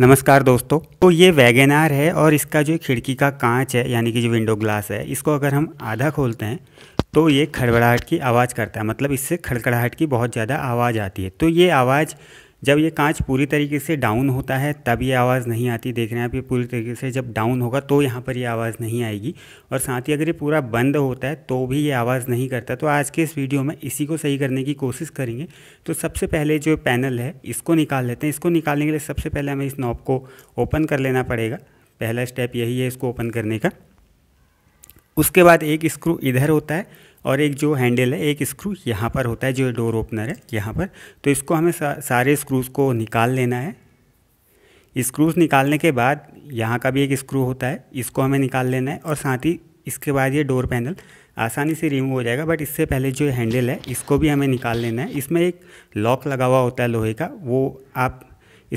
नमस्कार दोस्तों तो ये वैगन है और इसका जो खिड़की का कांच है यानी कि जो विंडो ग्लास है इसको अगर हम आधा खोलते हैं तो ये खड़बड़ाहट की आवाज़ करता है मतलब इससे खड़खड़ाहट की बहुत ज़्यादा आवाज़ आती है तो ये आवाज़ जब ये कांच पूरी तरीके से डाउन होता है तब ये आवाज़ नहीं आती देख रहे हैं आप ये पूरी तरीके से जब डाउन होगा तो यहाँ पर ये आवाज़ नहीं आएगी और साथ ही अगर ये पूरा बंद होता है तो भी ये आवाज़ नहीं करता तो आज के इस वीडियो में इसी को सही करने की कोशिश करेंगे तो सबसे पहले जो पैनल है इसको निकाल लेते हैं इसको निकालने के लिए सबसे पहले हमें इस नॉब को ओपन कर लेना पड़ेगा पहला स्टेप यही है इसको ओपन करने का उसके बाद एक स्क्रू इधर होता है और एक जो हैंडल है एक स्क्रू यहाँ पर होता है जो डोर ओपनर है यहाँ पर तो इसको हमें सा, सारे स्क्रूज़ को निकाल लेना है स्क्रूज़ निकालने के बाद यहाँ का भी एक स्क्रू होता है इसको हमें निकाल लेना है और साथ ही इसके बाद ये डोर पैनल आसानी से रिमूव हो जाएगा बट इससे पहले जो हैंडल है इसको भी हमें निकाल लेना है इसमें एक लॉक लगा हुआ होता है लोहे का वो आप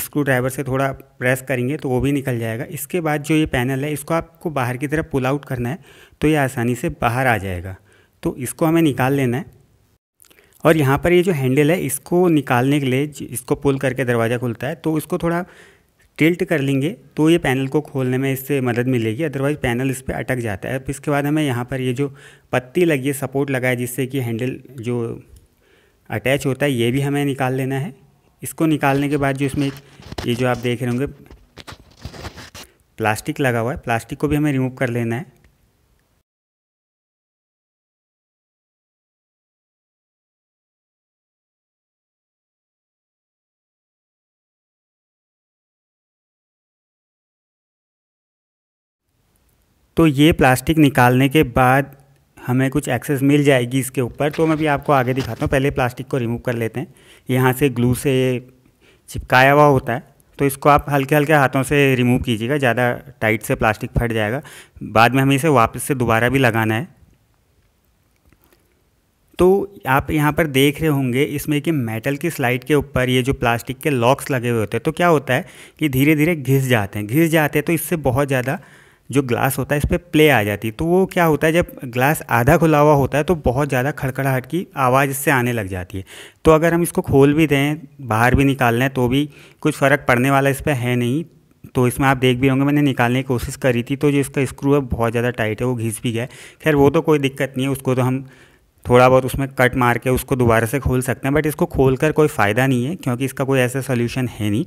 स्क्रू ड्राइवर से थोड़ा प्रेस करेंगे तो वो भी निकल जाएगा इसके बाद जो ये पैनल है इसको आपको बाहर की तरफ पुल आउट करना है तो ये आसानी से बाहर आ जाएगा तो इसको हमें निकाल लेना है और यहाँ पर ये जो हैंडल है इसको निकालने के लिए इसको पुल करके दरवाज़ा खुलता है तो इसको थोड़ा टिल्ट कर लेंगे तो ये पैनल को खोलने में इससे मदद मिलेगी अदरवाइज़ पैनल इस पर अटक जाता है अब इसके बाद हमें यहाँ पर ये जो पत्ती लगी है सपोर्ट लगा है जिससे कि हैंडल जो अटैच होता है ये भी हमें निकाल लेना है इसको निकालने के बाद जो इसमें ये जो आप देख रहे होंगे प्लास्टिक लगा हुआ है प्लास्टिक को भी हमें रिमूव कर लेना है तो ये प्लास्टिक निकालने के बाद हमें कुछ एक्सेस मिल जाएगी इसके ऊपर तो मैं भी आपको आगे दिखाता हूँ पहले प्लास्टिक को रिमूव कर लेते हैं यहाँ से ग्लू से चिपकाया हुआ होता है तो इसको आप हल्के हल्के हाथों से रिमूव कीजिएगा ज़्यादा टाइट से प्लास्टिक फट जाएगा बाद में हमें इसे वापस से दोबारा भी लगाना है तो आप यहाँ पर देख रहे होंगे इसमें कि मेटल की स्लाइड के ऊपर ये जो प्लास्टिक के लॉक्स लगे हुए होते हैं तो क्या होता है कि धीरे धीरे घिस जाते हैं घिस जाते हैं तो इससे बहुत ज़्यादा जो ग्लास होता है इस पर प्ले आ जाती है तो वो क्या होता है जब ग्लास आधा खुला हुआ होता है तो बहुत ज़्यादा खड़खड़ाहट की आवाज़ इससे आने लग जाती है तो अगर हम इसको खोल भी दें बाहर भी निकाल लें तो भी कुछ फ़र्क पड़ने वाला इस पर है नहीं तो इसमें आप देख भी होंगे मैंने निकालने की कोशिश करी थी तो जो इसका स्क्रू है बहुत ज़्यादा टाइट है वो घिस भी गया खैर वो तो कोई दिक्कत नहीं है उसको तो हम थोड़ा बहुत उसमें कट मार के उसको दोबारा से खोल सकते हैं बट इसको खोल कर कोई फ़ायदा नहीं है क्योंकि इसका कोई ऐसा सोल्यूशन है नहीं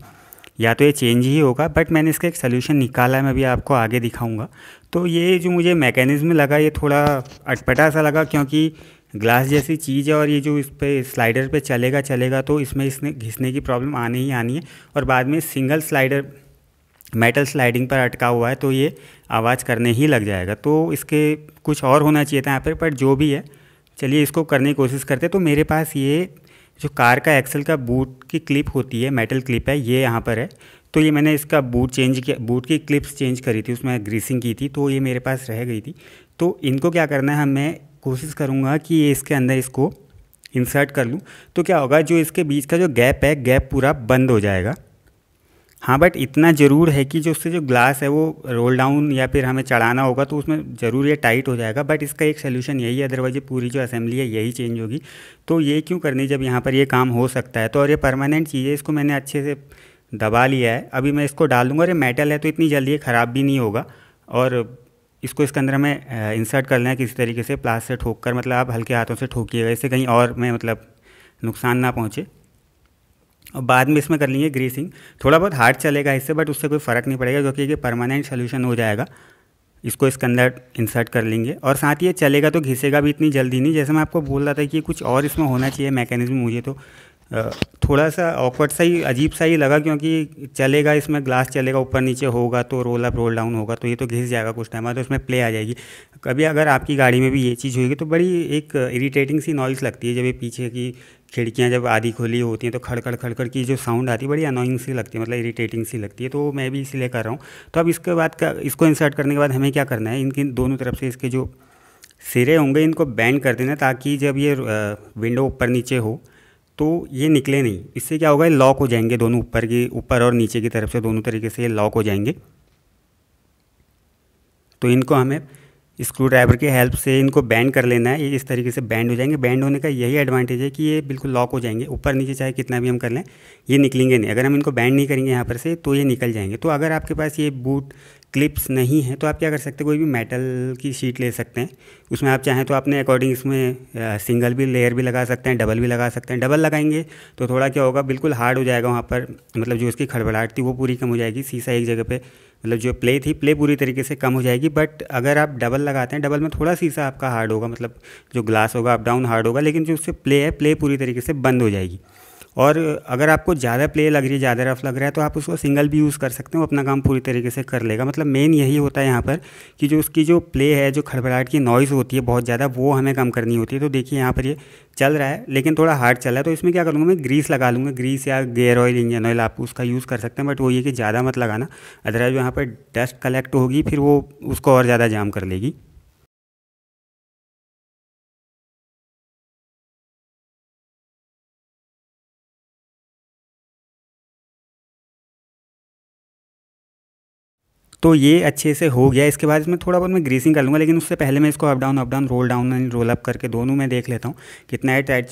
या तो ये चेंज ही होगा बट मैंने इसका एक सोल्यूशन निकाला है मैं भी आपको आगे दिखाऊंगा तो ये जो मुझे मैकेनिज़्म लगा ये थोड़ा अटपटा सा लगा क्योंकि ग्लास जैसी चीज़ है और ये जो इस पर स्लाइडर पे चलेगा चलेगा तो इसमें इसने घिसने की प्रॉब्लम आने ही आनी है और बाद में सिंगल स्लाइडर मेटल स्लाइडिंग पर अटका हुआ है तो ये आवाज़ करने ही लग जाएगा तो इसके कुछ और होना चाहिए था यहाँ पर बट जो भी है चलिए इसको करने की कोशिश करते तो मेरे पास ये जो कार का एक्सल का बूट की क्लिप होती है मेटल क्लिप है ये यहाँ पर है तो ये मैंने इसका बूट चेंज किया बूट की क्लिप्स चेंज करी थी उसमें ग्रीसिंग की थी तो ये मेरे पास रह गई थी तो इनको क्या करना है मैं कोशिश करूँगा कि ये इसके अंदर इसको इंसर्ट कर लूँ तो क्या होगा जो इसके बीच का जो गैप है गैप पूरा बंद हो जाएगा हाँ बट इतना ज़रूर है कि जो उससे जो ग्लास है वो रोल डाउन या फिर हमें चढ़ाना होगा तो उसमें ज़रूर ये टाइट हो जाएगा बट इसका एक सोल्यूशन यही है अदरवाइज ये पूरी जो असेंबली है यही चेंज होगी तो ये क्यों करनी जब यहाँ पर ये काम हो सकता है तो और ये परमानेंट चीज़ है इसको मैंने अच्छे से दबा लिया है अभी मैं इसको डाल दूँगा और ये मेटल है तो इतनी जल्दी ये ख़राब भी नहीं होगा और इसको इसके अंदर हमें इंसर्ट कर है किसी तरीके से प्लास से ठोक कर मतलब आप हल्के हाथों से ठोकिएगा इससे कहीं और में मतलब नुकसान ना पहुँचे और बाद में इसमें कर लेंगे ग्रीसिंग थोड़ा बहुत हार्ड चलेगा इससे बट उससे कोई फ़र्क नहीं पड़ेगा क्योंकि ये परमानेंट सोल्यूशन हो जाएगा इसको इसके अंदर इंसर्ट कर लेंगे और साथ ही ये चलेगा तो घिसेगा भी इतनी जल्दी नहीं जैसे मैं आपको बोल रहा था कि कुछ और इसमें होना चाहिए मैकेनिज्म मुझे तो थोड़ा सा ऑकवर्ड सा ही अजीब सा ही लगा क्योंकि चलेगा इसमें ग्लास चलेगा ऊपर नीचे होगा तो रोल अप रोल डाउन होगा तो ये तो घिस जाएगा कुछ टाइम बाद तो उसमें प्ले आ जाएगी कभी अगर आपकी गाड़ी में भी ये चीज़ होगी तो बड़ी एक इरीटेटिंग सी नॉइज़ लगती है जब ये पीछे की खिड़कियाँ जब आधी खुली होती हैं तो खड़खड़ खड़खड़ की जो साउंड आती है बड़ी अनोइंग सी लगती है मतलब इरीटेटिंग सी लगती है तो मैं भी इसलिए कर रहा हूँ तो अब इसके बाद का इसको इंसर्ट करने के बाद हमें क्या करना है इनकी दोनों तरफ से इसके जो सिरे होंगे इनको बैंड कर देना ताकि जब ये विंडो ऊपर नीचे हो तो ये निकले नहीं इससे क्या होगा लॉक हो जाएंगे दोनों ऊपर की ऊपर और नीचे की तरफ से दोनों तरीके से ये लॉक हो जाएंगे तो इनको हमें स्क्रू ड्राइवर की हेल्प से इनको बैंड कर लेना है ये इस तरीके से बैंड हो जाएंगे बैंड होने का यही एडवांटेज है कि ये बिल्कुल लॉक हो जाएंगे ऊपर नीचे चाहे कितना भी हम कर लें ये निकलेंगे नहीं अगर हम इनको बैंड नहीं करेंगे यहाँ पर से तो ये निकल जाएंगे तो अगर आपके पास ये बूट क्लिप्स नहीं है तो आप क्या कर सकते हैं कोई भी मेटल की शीट ले सकते हैं उसमें आप चाहें तो अपने अकॉर्डिंग इसमें सिंगल भी लेयर भी लगा सकते हैं डबल भी लगा सकते हैं डबल लगाएंगे तो थोड़ा क्या होगा बिल्कुल हार्ड हो जाएगा वहाँ पर मतलब जो उसकी खड़बड़ाहट थी वो पूरी कम हो जाएगी सीसा एक जगह पर मतलब जो प्ले थी प्ले पूरी तरीके से कम हो जाएगी बट अगर आप डबल लगाते हैं डबल में थोड़ा सीसा आपका हार्ड होगा मतलब जो ग्लास होगा अप डाउन हार्ड होगा लेकिन जो उससे प्ले है प्ले पूरी तरीके से बंद हो जाएगी और अगर आपको ज़्यादा प्ले लग रही है ज़्यादा रफ लग रहा है तो आप उसको सिंगल भी यूज़ कर सकते हो अपना काम पूरी तरीके से कर लेगा मतलब मेन यही होता है यहाँ पर कि जो उसकी जो प्ले है जो खड़बड़ाहट की नॉइज़ होती है बहुत ज़्यादा वो हमें कम करनी होती है तो देखिए यहाँ पर ये चल रहा है लेकिन थोड़ा हार्ड चल रहा है तो इसमें क्या करूँगा मैं ग्रीस लगा लूँगा ग्रीस या गेयर ऑयल इंजन ऑयल आप उसका यूज़ कर सकते हैं बट वो ये कि ज़्यादा मत लगाना अदरवाइज यहाँ पर डस्ट कलेक्ट होगी फिर वो उसको और ज़्यादा जाम कर लेगी तो ये अच्छे से हो गया इसके बाद इसमें थोड़ा बहुत मैं ग्रीसिंग कर लूँगा लेकिन उससे पहले मैं इसको up down up down roll down and roll up करके दोनों में देख लेता हूँ कितना है टाइट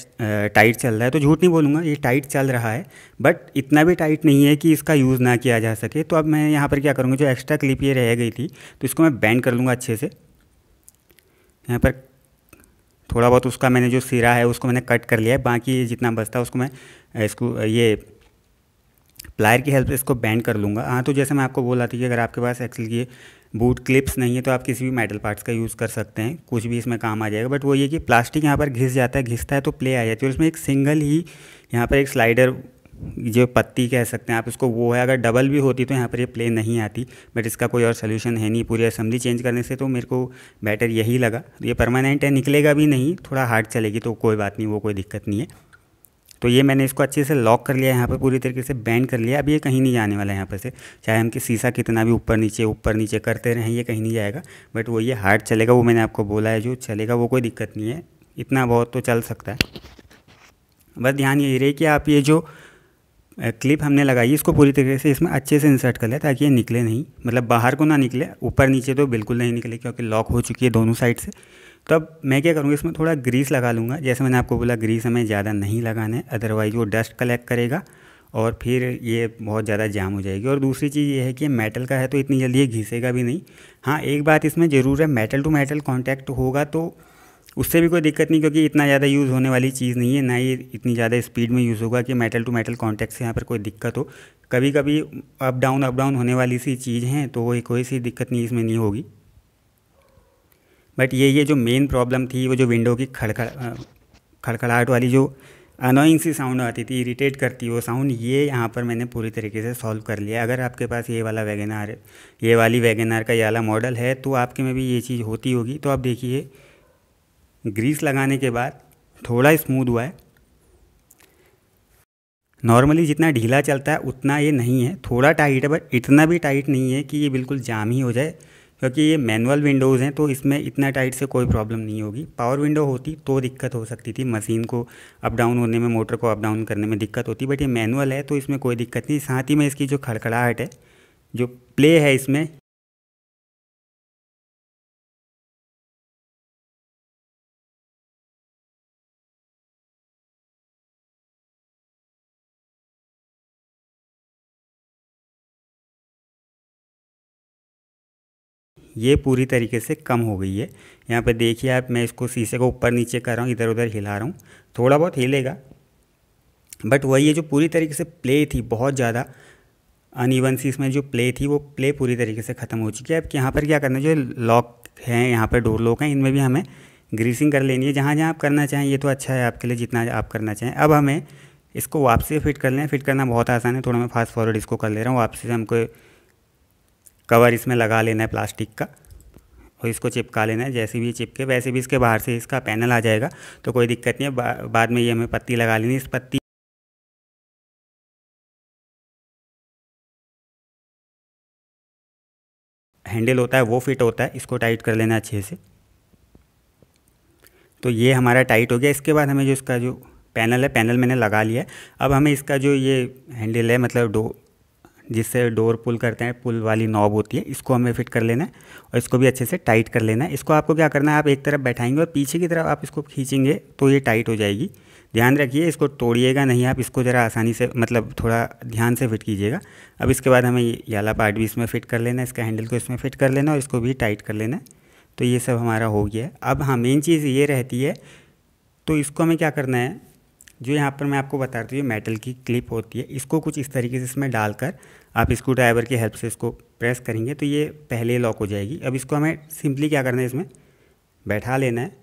टाइट चल रहा है तो झूठ नहीं बोलूँगा ये टाइट चल रहा है बट इतना भी टाइट नहीं है कि इसका यूज़ ना किया जा सके तो अब मैं यहाँ पर क्या करूँगा जो एक्स्ट्रा क्लिप ये रह गई थी तो इसको मैं बैंड कर लूँगा अच्छे से यहाँ पर थोड़ा बहुत उसका मैंने जो सिरा है उसको मैंने कट कर लिया है बाकी जितना बचता है उसको मैं इसको ये प्लायर की हेल्प से इसको बैंड कर लूँगा हाँ तो जैसे मैं आपको बोला था कि अगर आपके पास एक्चुअल की बूट क्लिप्स नहीं है तो आप किसी भी मेटल पार्ट्स का यूज़ कर सकते हैं कुछ भी इसमें काम आ जाएगा बट वो ये कि प्लास्टिक यहाँ पर घिस जाता है घिसता है तो प्ले आ जाती है और एक सिंगल ही यहाँ पर एक स्लाइडर जो पत्ती कह सकते हैं आप इसको वो है अगर डबल भी होती तो यहाँ पर ये प्ले नहीं आती बट इसका कोई और सोल्यूशन है नहीं पूरी असम्बली चेंज करने से तो मेरे को बेटर यही लगा ये परमानेंट है निकलेगा भी नहीं थोड़ा हार्ड चलेगी तो कोई बात नहीं वो कोई दिक्कत नहीं है तो ये मैंने इसको अच्छे से लॉक कर लिया यहाँ पर पूरी तरीके से बैंड कर लिया अब ये कहीं नहीं जाने वाला है यहाँ पर से चाहे हम कि शीशा कितना भी ऊपर नीचे ऊपर नीचे करते रहें ये कहीं नहीं जाएगा बट वो ये हार्ड चलेगा वो मैंने आपको बोला है जो चलेगा वो कोई दिक्कत नहीं है इतना बहुत तो चल सकता है बस ध्यान यही रहे कि आप ये जो क्लिप हमने लगाई इसको पूरी तरीके से इसमें अच्छे से इंसर्ट कर लें ताकि ये निकले नहीं मतलब बाहर को ना निकले ऊपर नीचे तो बिल्कुल नहीं निकले क्योंकि लॉक हो चुकी है दोनों साइड से तो अब मैं क्या करूँगा इसमें थोड़ा ग्रीस लगा लूँगा जैसे मैंने आपको बोला ग्रीस हमें ज़्यादा नहीं लगाना है अदरवाइज़ वो डस्ट कलेक्ट करेगा और फिर ये बहुत ज़्यादा जाम हो जाएगी और दूसरी चीज़ ये है कि मेटल का है तो इतनी जल्दी ये घिसेगा भी नहीं हाँ एक बात इसमें ज़रूर है मेटल टू मेटल कॉन्टैक्ट होगा तो उससे भी कोई दिक्कत नहीं क्योंकि इतना ज़्यादा यूज़ होने वाली चीज़ नहीं है ना ही इतनी ज़्यादा स्पीड में यूज़ होगा कि मेटल टू मेटल कॉन्टैक्ट से यहाँ पर कोई दिक्कत हो कभी कभी अप डाउन अप डाउन होने वाली सी चीज़ हैं तो कोई सी दिक्कत नहीं इसमें नहीं होगी बट ये ये जो मेन प्रॉब्लम थी वो जो विंडो की खड़खड़ खड़खड़ाहट वाली जो अनोइंग सी साउंड आती थी इरीटेट करती वो साउंड ये यहाँ पर मैंने पूरी तरीके से सॉल्व कर लिया अगर आपके पास ये वाला वैगन आर ये वाली वैगन आर का ये वाला मॉडल है तो आपके में भी ये चीज़ होती होगी तो आप देखिए ग्रीस लगाने के बाद थोड़ा स्मूद हुआ है नॉर्मली जितना ढीला चलता है उतना ये नहीं है थोड़ा टाइट है बट इतना भी टाइट नहीं है कि ये बिल्कुल जाम ही हो जाए क्योंकि ये मैनुअल विंडोज़ हैं तो इसमें इतना टाइट से कोई प्रॉब्लम नहीं होगी पावर विंडो होती तो दिक्कत हो सकती थी मशीन को अप डाउन होने में मोटर को अप डाउन करने में दिक्कत होती बट ये मैनुअल है तो इसमें कोई दिक्कत नहीं साथ ही में इसकी जो खड़खड़ाहट है जो प्ले है इसमें ये पूरी तरीके से कम हो गई है यहाँ पे देखिए आप मैं इसको शीशे को ऊपर नीचे कर रहा हूँ इधर उधर हिला रहा हूँ थोड़ा बहुत हिलेगा बट वही है जो पूरी तरीके से प्ले थी बहुत ज़्यादा ईवन सी इसमें जो प्ले थी वो प्ले पूरी तरीके से ख़त्म हो चुकी है अब यहाँ पर क्या करना है जो लॉक हैं यहाँ पर डोर लॉक हैं इनमें भी हमें ग्रीसिंग कर लेनी है जहाँ जहाँ आप करना चाहें ये तो अच्छा है आपके लिए जितना आप करना चाहें अब हमें इसको वापसी फिट कर लें फिट करना बहुत आसान है थोड़ा मैं फास्ट फॉरवर्ड इसको कर ले रहा हूँ वापसी से हमको कवर इसमें लगा लेना है प्लास्टिक का और इसको चिपका लेना है जैसे भी चिपके वैसे भी इसके बाहर से इसका पैनल आ जाएगा तो कोई दिक्कत नहीं है बा, बाद में ये हमें पत्ती लगा लेनी इस पत्ती हैंडल होता है वो फिट होता है इसको टाइट कर लेना अच्छे से तो ये हमारा टाइट हो गया इसके बाद हमें जो इसका जो पैनल है पैनल मैंने लगा लिया है अब हमें इसका जो ये हैंडल है मतलब डो जिससे डोर पुल करते हैं पुल वाली नॉब होती है इसको हमें फिट कर लेना है और इसको भी अच्छे से टाइट कर लेना है इसको आपको क्या करना है आप एक तरफ बैठाएंगे और पीछे की तरफ आप इसको खींचेंगे तो ये टाइट हो जाएगी ध्यान रखिए इसको तोड़िएगा नहीं आप इसको ज़रा आसानी से मतलब थोड़ा ध्यान से फिट कीजिएगा अब इसके बाद हमें ये याला पार्ट भी इसमें फिट कर लेना है इसका हैंडल को इसमें फिट कर लेना और इसको भी टाइट कर लेना है तो ये सब हमारा हो गया अब हाँ मेन चीज़ ये रहती है तो इसको हमें क्या करना है जो यहाँ पर मैं आपको बता रही हूँ मेटल की क्लिप होती है इसको कुछ इस तरीके से इसमें डालकर आप स्क्रू ड्राइवर की हेल्प से इसको प्रेस करेंगे तो ये पहले लॉक हो जाएगी अब इसको हमें सिंपली क्या करना है इसमें बैठा लेना है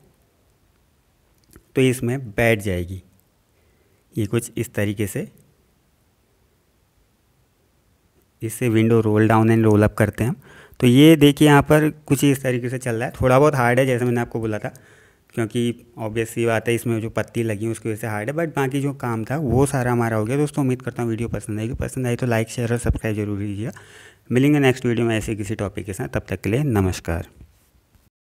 तो इसमें बैठ जाएगी ये कुछ इस तरीके से इससे window roll down and roll up करते हैं हम तो ये देखिए यहाँ पर कुछ इस तरीके से चल रहा है थोड़ा बहुत हार्ड है जैसे मैंने आपको बोला था क्योंकि ऑब्वियस सी बात है इसमें जो पत्ती लगी उसकी वजह से हार्ड है बट बाकी जो काम था वो सारा हमारा हो गया दोस्तों उम्मीद करता हूँ वीडियो पसंद आएगी पसंद आई तो लाइक शेयर और सब्सक्राइब जरूर कीजिएगा मिलेंगे नेक्स्ट वीडियो में ऐसे किसी टॉपिक के साथ तब तक के लिए नमस्कार